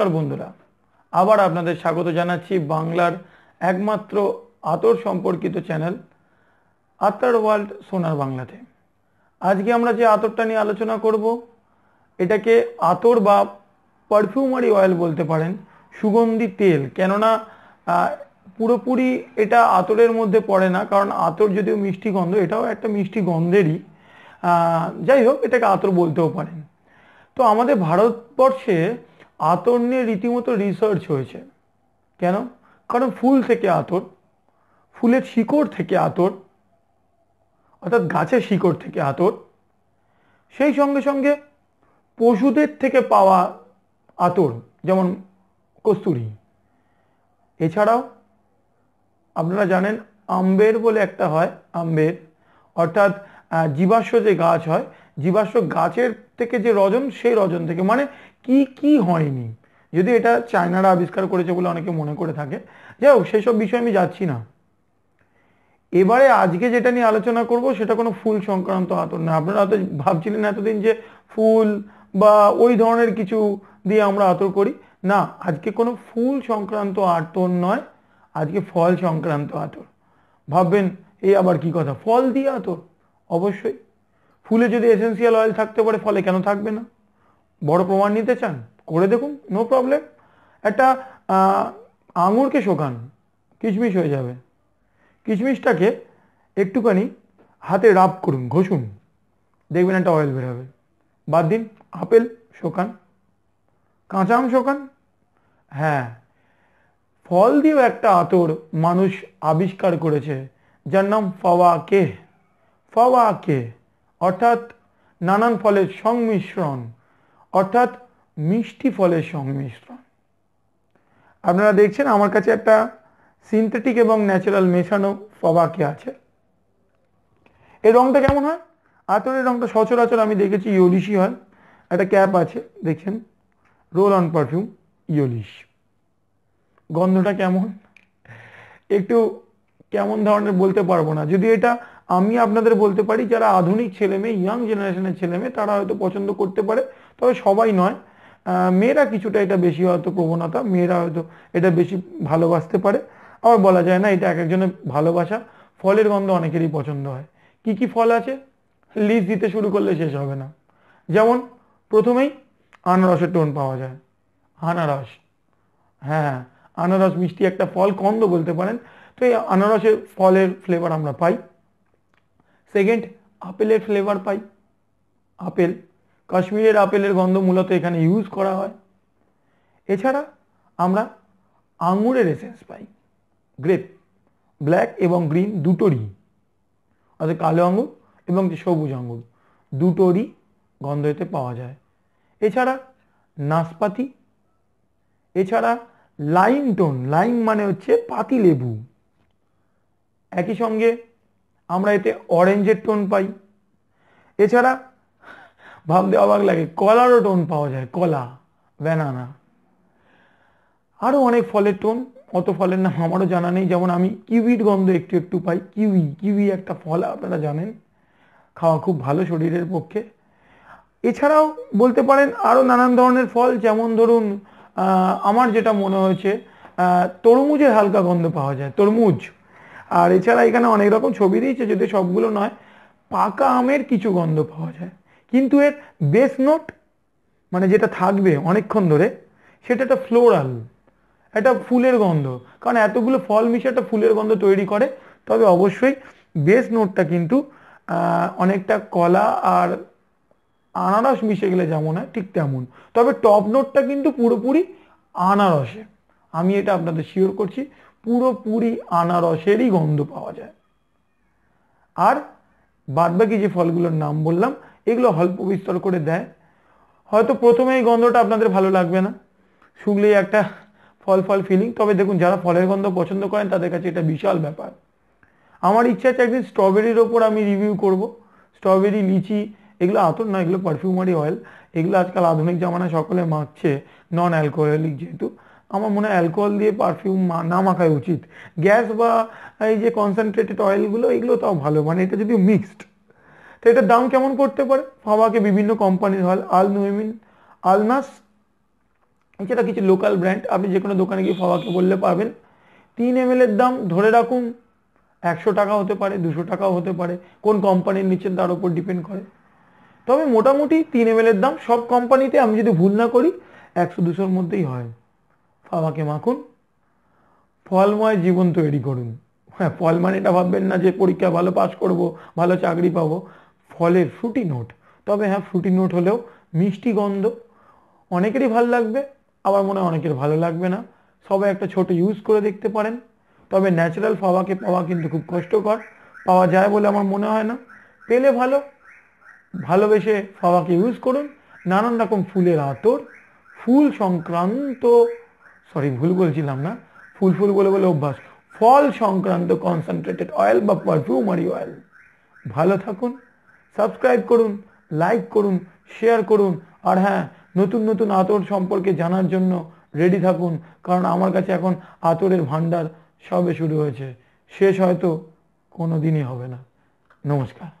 নমস্কার বন্ধুরা আবার আপনাদের স্বাগত জানাচ্ছি বাংলার একমাত্র আতর সম্পর্কিত চ্যানেল আতার ওয়ার্ল্ড সোনার বাংলাতে আজকে আমরা যে আতরটা নিয়ে আলোচনা করব এটাকে আতর বা পারফিউমারি অয়েল বলতে পারেন সুগন্ধি তেল কেননা পুরোপুরি এটা আতরের মধ্যে পড়ে না কারণ আতর যদিও মিষ্টি গন্ধ এটাও একটা মিষ্টি গন্ধেরই যাই হোক এটাকে আতর বলতেও পারেন তো আমাদের ভারতবর্ষে আতর নিয়ে রীতিমতো রিসার্চ হয়েছে কেন কারণ ফুল থেকে আতর ফুলের শিকড় থেকে আতর অর্থাৎ গাছের শিকড় থেকে আতর সেই সঙ্গে সঙ্গে পশুদের থেকে পাওয়া আতর যেমন কস্তুরি এছাড়াও আপনারা জানেন আম্বের বলে একটা হয় আম্বের অর্থাৎ জীবাশ্ম যে গাছ হয় জীবাশ্ম গাছের থেকে যে রজন সেই রজন থেকে মানে কি কি হয়নি যদি এটা চায়নারা আবিষ্কার করেছে বলে অনেকে মনে করে থাকে যাই হোক সেসব বিষয়ে আমি যাচ্ছি না এবারে আজকে যেটা নিয়ে আলোচনা করব সেটা কোনো ফুল সংক্রান্ত হাত না আপনারা হয়তো ভাবছিলেন এতদিন যে ফুল বা ওই ধরনের কিছু দিয়ে আমরা আতর করি না আজকে কোনো ফুল সংক্রান্ত আতর নয় আজকে ফল সংক্রান্ত আতর ভাববেন এই আবার কি কথা ফল দিয়ে আতর অবশ্যই ফুলে যদি এসেন্সিয়াল অয়েল থাকতে পারে ফলে কেন থাকবে না বড় প্রমাণ নিতে চান করে দেখুন নো প্রবলেম একটা আঙুরকে শোকান কিচমিশ হয়ে যাবে কিচমিশটাকে একটুখানি হাতে রাব করুন ঘষুন দেখবেন একটা অয়েল বেরোবে বাদ দিন আপেল শোকান কাঁচা আম শোকান হ্যাঁ ফল দিয়েও একটা আতর মানুষ আবিষ্কার করেছে যার নাম ফাওয়া কে ফাওয়া কে অর্থাৎ নানান ফলের সংমিশ্রণ অর্থাৎ মিষ্টি ফলের সংমিশ্রণ আপনারা দেখছেন আমার কাছে একটা সিনথেটিক এবং ন্যাচারাল মেশানো ফবাকি আছে এর রংটা কেমন হয় আতরের রংটা সচরাচর আমি দেখেছি ইয়োলিশি হয় একটা ক্যাপ আছে দেখছেন রোল অন পারফিউম ইয়োলিশ গন্ধটা কেমন একটু কেমন ধরনের বলতে পারবো না যদি এটা আমি আপনাদের বলতে পারি যারা আধুনিক ছেলে মেয়ে ইয়াং জেনারেশনের ছেলে মেয়ে তারা হয়তো পছন্দ করতে পারে তবে সবাই নয় মেয়েরা কিছুটা এটা বেশি হয়তো প্রবণতা মেয়েরা হয়তো এটা বেশি ভালোবাসতে পারে আবার বলা যায় না এটা এক একজনের ভালোবাসা ফলের গন্ধ অনেকেরই পছন্দ হয় কি কি ফল আছে লিস্ট দিতে শুরু করলে শেষ হবে না যেমন প্রথমেই আনারসের টোন পাওয়া যায় আনারস হ্যাঁ, হ্যাঁ আনারস মিষ্টি একটা ফল কন্দ বলতে পারেন তো এই আনারসের ফলের ফ্লেভার আমরা পাই সেকেন্ড আপেলের ফ্লেভার পাই আপেল কাশ্মীরের আপেলের গন্ধ মূলত এখানে ইউজ করা হয় এছাড়া আমরা আঙুরের এসেন্স পাই গ্রেপ ব্ল্যাক এবং গ্রিন দুটোরই অর্থাৎ কালো আঙুর এবং যে সবুজ আঙুর দুটোরই গন্ধ এতে পাওয়া যায় এছাড়া নাশপাতি এছাড়া লাইম টোন লাইম মানে হচ্ছে পাতি লেবু একই সঙ্গে আমরা এতে অরেঞ্জের টোন পাই এছাড়া ভাবতে অবাক লাগে কলারও টোন পাওয়া যায় কলা ব্যানানা আরও অনেক ফলের টোন অত ফলের নাম আমারও জানা নেই যেমন আমি কিউইট গন্ধ একটু একটু পাই কিউই কিউই একটা ফল আপনারা জানেন খাওয়া খুব ভালো শরীরের পক্ষে এছাড়াও বলতে পারেন আরও নানান ধরনের ফল যেমন ধরুন আমার যেটা মনে হয়েছে তরমুজের হালকা গন্ধ পাওয়া যায় তরমুজ আর এছাড়া এখানে অনেক রকম ছবি দিয়েছে যদি সবগুলো নয় পাকা আমের কিছু গন্ধ পাওয়া যায় কিন্তু এর বেস নোট মানে যেটা থাকবে অনেকক্ষণ ধরে সেটা একটা ফ্লোরাল একটা ফুলের গন্ধ কারণ এতগুলো ফল মিশে একটা ফুলের গন্ধ তৈরি করে তবে অবশ্যই বেস নোটটা কিন্তু অনেকটা কলা আর আনারস মিশে গেলে যেমন হয় ঠিক তেমন তবে টপ নোটটা কিন্তু পুরোপুরি আনারসে আমি এটা আপনাদের শিওর করছি পুরোপুরি আনারসেরই গন্ধ পাওয়া যায় আর বাদবাকি যে ফলগুলোর নাম বললাম এগুলো অল্প বিস্তর করে দেয় হয়তো প্রথমে এই গন্ধটা আপনাদের ভালো লাগবে না শুকলেই একটা ফল ফল ফিলিং তবে দেখুন যারা ফলের গন্ধ পছন্দ করেন তাদের কাছে এটা বিশাল ব্যাপার আমার ইচ্ছা আছে একদিন স্ট্রবেরির ওপর আমি রিভিউ করব স্ট্রবেরি লিচি এগুলো আতর না এগুলো পারফিউমারি অয়েল এগুলো আজকাল আধুনিক জামানায় সকলে মাখছে নন অ্যালকোহলিক যেহেতু আমার মনে হয় অ্যালকোহল দিয়ে পারফিউম না মাখাই উচিত গ্যাস বা এই যে কনসেন্ট্রেটেড অয়েলগুলো এগুলো তাও ভালো মানে এটা যদি মিক্সড তো এটার দাম কেমন করতে পারে ফাওয়াকে বিভিন্ন কোম্পানির হল আল নুইমিন আলনাস এছাড়া কিছু লোকাল ব্র্যান্ড আপনি যে কোনো দোকানে গিয়ে ফাওয়াকে বললে পাবেন তিন এম এর দাম ধরে রাখুন একশো টাকা হতে পারে দুশো টাকাও হতে পারে কোন কোম্পানির নিচ্ছেন তার উপর ডিপেন্ড করে তবে মোটামুটি তিন এম এর দাম সব কোম্পানিতে আমি যদি ভুল না করি একশো দুশোর মধ্যেই হয় আমাকে মাখুন ফলময় জীবন তৈরি করুন হ্যাঁ ফল মানে এটা ভাববেন না যে পরীক্ষা ভালো পাশ করব ভালো চাকরি পাবো ফলের ফ্রুটি নোট তবে হ্যাঁ ফ্রুটি নোট হলেও মিষ্টি গন্ধ অনেকেরই ভালো লাগবে আবার মনে হয় অনেকের ভালো লাগবে না সবাই একটা ছোট ইউজ করে দেখতে পারেন তবে ন্যাচারাল ফাওয়াকে পাওয়া কিন্তু খুব কষ্টকর পাওয়া যায় বলে আমার মনে হয় না পেলে ভালো ভালোবেসে ফাওয়াকে ইউজ করুন নানান রকম ফুলের আতর ফুল সংক্রান্ত সরি ভুল বলছিলাম না ফুল ফুল বলে বলে অভ্যাস ফল সংক্রান্ত কনসেন্ট্রেটেড অয়েল বা পারফিউমারি অয়েল ভালো থাকুন সাবস্ক্রাইব করুন লাইক করুন শেয়ার করুন আর হ্যাঁ নতুন নতুন আতর সম্পর্কে জানার জন্য রেডি থাকুন কারণ আমার কাছে এখন আতরের ভান্ডার সবে শুরু হয়েছে শেষ হয়তো কোনো দিনই হবে না নমস্কার